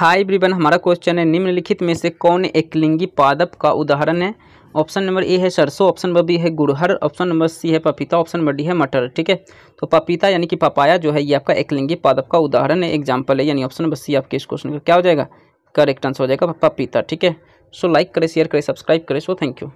high ब्रिबन हमारा question है निम्नलिखित में से कौन एक लिंगी पादप का उदाहरण है ऑप्शन नंबर ए है सरसों ऑप्शन नंबर बी है गुड़हर ऑप्शन नंबर सी है पपीता ऑप्शन नंबर डी है मटर ठीक है तो पपीता यानी कि पपाया जो है ये आपका एकलिंगी पादप का उदाहरण है एग्जाम्पल है यानी ऑप्शन नंबर सी आपके इस क्वेश्चन का क्या हो जाएगा करेक्ट आंसर हो जाएगा पपीता ठीक है सो लाइक करें शेयर करें सब्सक्राइब करें सो थैंक यू